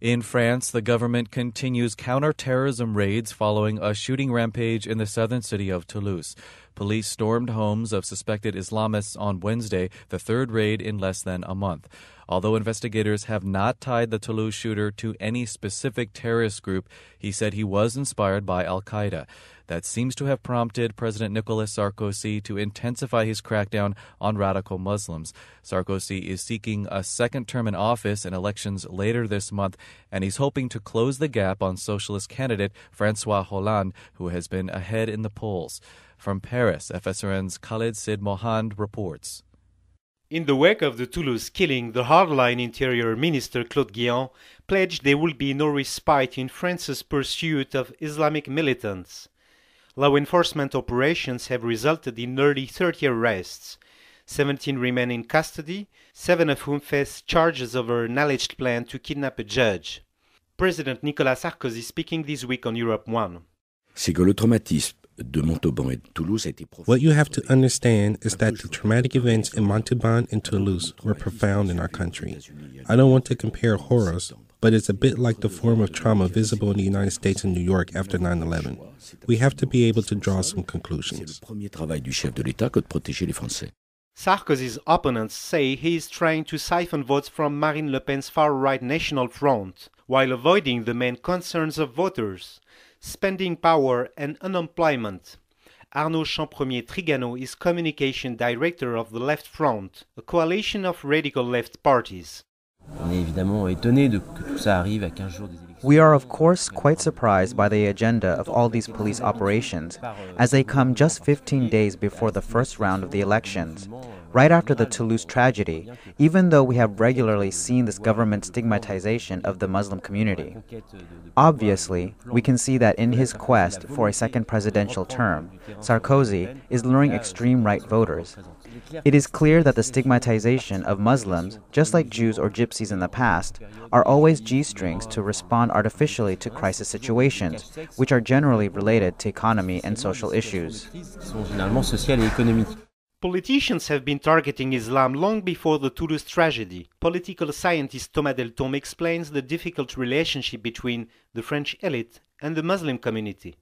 In France, the government continues counterterrorism raids following a shooting rampage in the southern city of Toulouse. Police stormed homes of suspected Islamists on Wednesday, the third raid in less than a month. Although investigators have not tied the Toulouse shooter to any specific terrorist group, he said he was inspired by Al Qaeda. That seems to have prompted President Nicolas Sarkozy to intensify his crackdown on radical Muslims. Sarkozy is seeking a second term in office in elections later this month, and he's hoping to close the gap on socialist candidate Francois Hollande, who has been ahead in the polls. From Paris, Paris, FSRN's Khalid Sid Mohand reports. In the wake of the Toulouse killing, the hardline Interior Minister Claude Guillon pledged there will be no respite in France's pursuit of Islamic militants. Law enforcement operations have resulted in nearly 30 arrests. 17 remain in custody, seven of whom face charges over an alleged plan to kidnap a judge. President Nicolas Sarkozy speaking this week on Europe 1. c'est que le traumatisme what you have to understand is that the traumatic events in Montauban and Toulouse were profound in our country. I don't want to compare horrors, but it's a bit like the form of trauma visible in the United States and New York after 9 11. We have to be able to draw some conclusions. Sarkozy's opponents say he is trying to siphon votes from Marine Le Pen's far right National Front, while avoiding the main concerns of voters spending power, and unemployment. Arnaud Champremier Trigano is communication director of the Left Front, a coalition of radical left parties. On est évidemment étonné de que tout ça arrive à 15 jours des we are, of course, quite surprised by the agenda of all these police operations, as they come just 15 days before the first round of the elections, right after the Toulouse tragedy, even though we have regularly seen this government stigmatization of the Muslim community. Obviously, we can see that in his quest for a second presidential term, Sarkozy is luring extreme right voters, it is clear that the stigmatization of Muslims, just like Jews or gypsies in the past, are always G strings to respond artificially to crisis situations, which are generally related to economy and social issues. Politicians have been targeting Islam long before the Toulouse tragedy. Political scientist Thomas Tom explains the difficult relationship between the French elite and the Muslim community.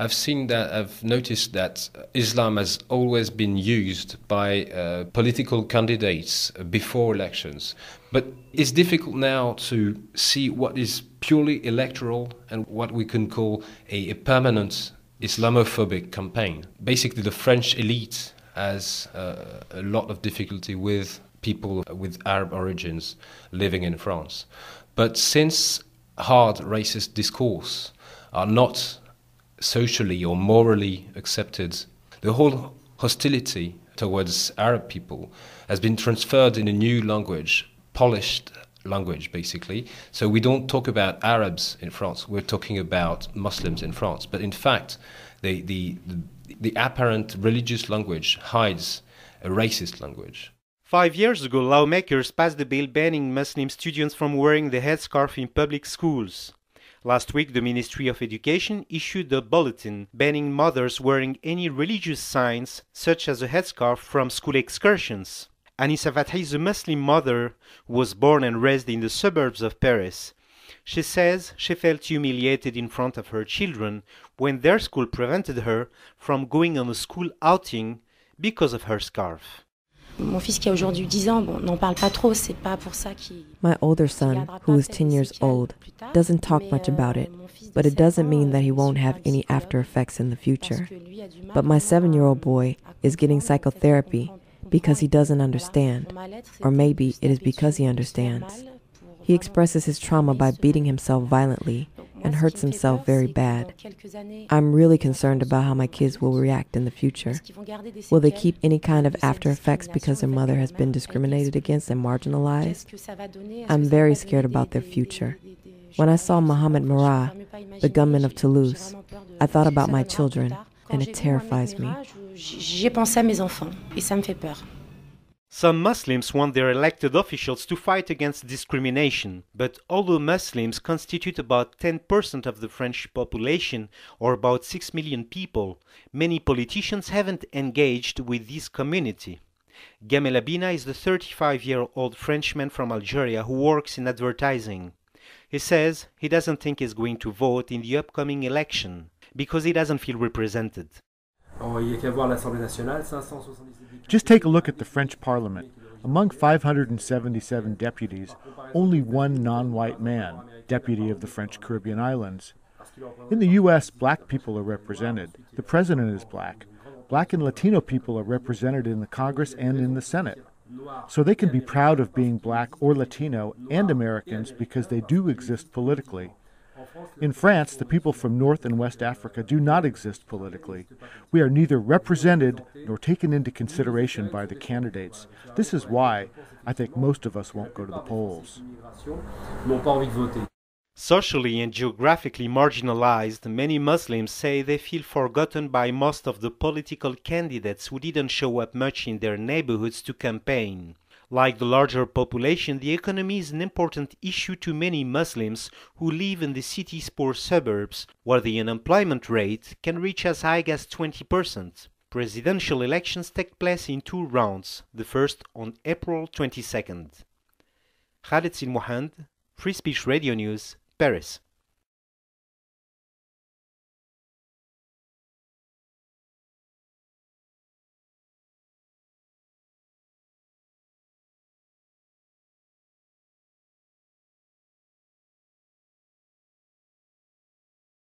I've seen that, I've noticed that Islam has always been used by uh, political candidates before elections. But it's difficult now to see what is purely electoral and what we can call a, a permanent Islamophobic campaign. Basically, the French elite has uh, a lot of difficulty with people with Arab origins living in France. But since hard racist discourse are not socially or morally accepted. The whole hostility towards Arab people has been transferred in a new language, polished language basically. So we don't talk about Arabs in France, we're talking about Muslims in France. But in fact, the, the, the apparent religious language hides a racist language. Five years ago, lawmakers passed a bill banning Muslim students from wearing the headscarf in public schools. Last week, the Ministry of Education issued a bulletin banning mothers wearing any religious signs, such as a headscarf, from school excursions. Anissa Fathy is a Muslim mother who was born and raised in the suburbs of Paris. She says she felt humiliated in front of her children when their school prevented her from going on a school outing because of her scarf. Mon fils qui a aujourd'hui 10 ans, bon, n'en parle pas trop, c'est pas pour ça qu'il My older son, who is 10 years old, doesn't talk much euh, about it, but it doesn't mean that he won't have any after effects in the future. But my 7-year-old boy is getting psychotherapy because he doesn't understand, or maybe it is because he understands. He expresses his trauma by beating himself violently and hurts himself very bad. I'm really concerned about how my kids will react in the future. Will they keep any kind of after effects because their mother has been discriminated against and marginalized? I'm very scared about their future. When I saw Mohamed Marat, the gunman of Toulouse, I thought about my children, and it terrifies me. J'ai pensé à mes enfants, et ça me fait peur. Some Muslims want their elected officials to fight against discrimination, but although Muslims constitute about 10% of the French population, or about 6 million people, many politicians haven't engaged with this community. Gamel Abina is the 35-year-old Frenchman from Algeria who works in advertising. He says he doesn't think he's going to vote in the upcoming election because he doesn't feel represented. Oh, Just take a look at the French Parliament. Among 577 deputies, only one non white man, deputy of the French Caribbean Islands. In the U.S., black people are represented. The president is black. Black and Latino people are represented in the Congress and in the Senate. So they can be proud of being black or Latino and Americans because they do exist politically. In France, the people from North and West Africa do not exist politically. We are neither represented nor taken into consideration by the candidates. This is why I think most of us won't go to the polls. Socially and geographically marginalized, many Muslims say they feel forgotten by most of the political candidates who didn't show up much in their neighborhoods to campaign. Like the larger population, the economy is an important issue to many Muslims who live in the city's poor suburbs, where the unemployment rate can reach as high as 20%. Presidential elections take place in two rounds, the first on April 22nd. Khaled Silmohand, Free Speech Radio News, Paris.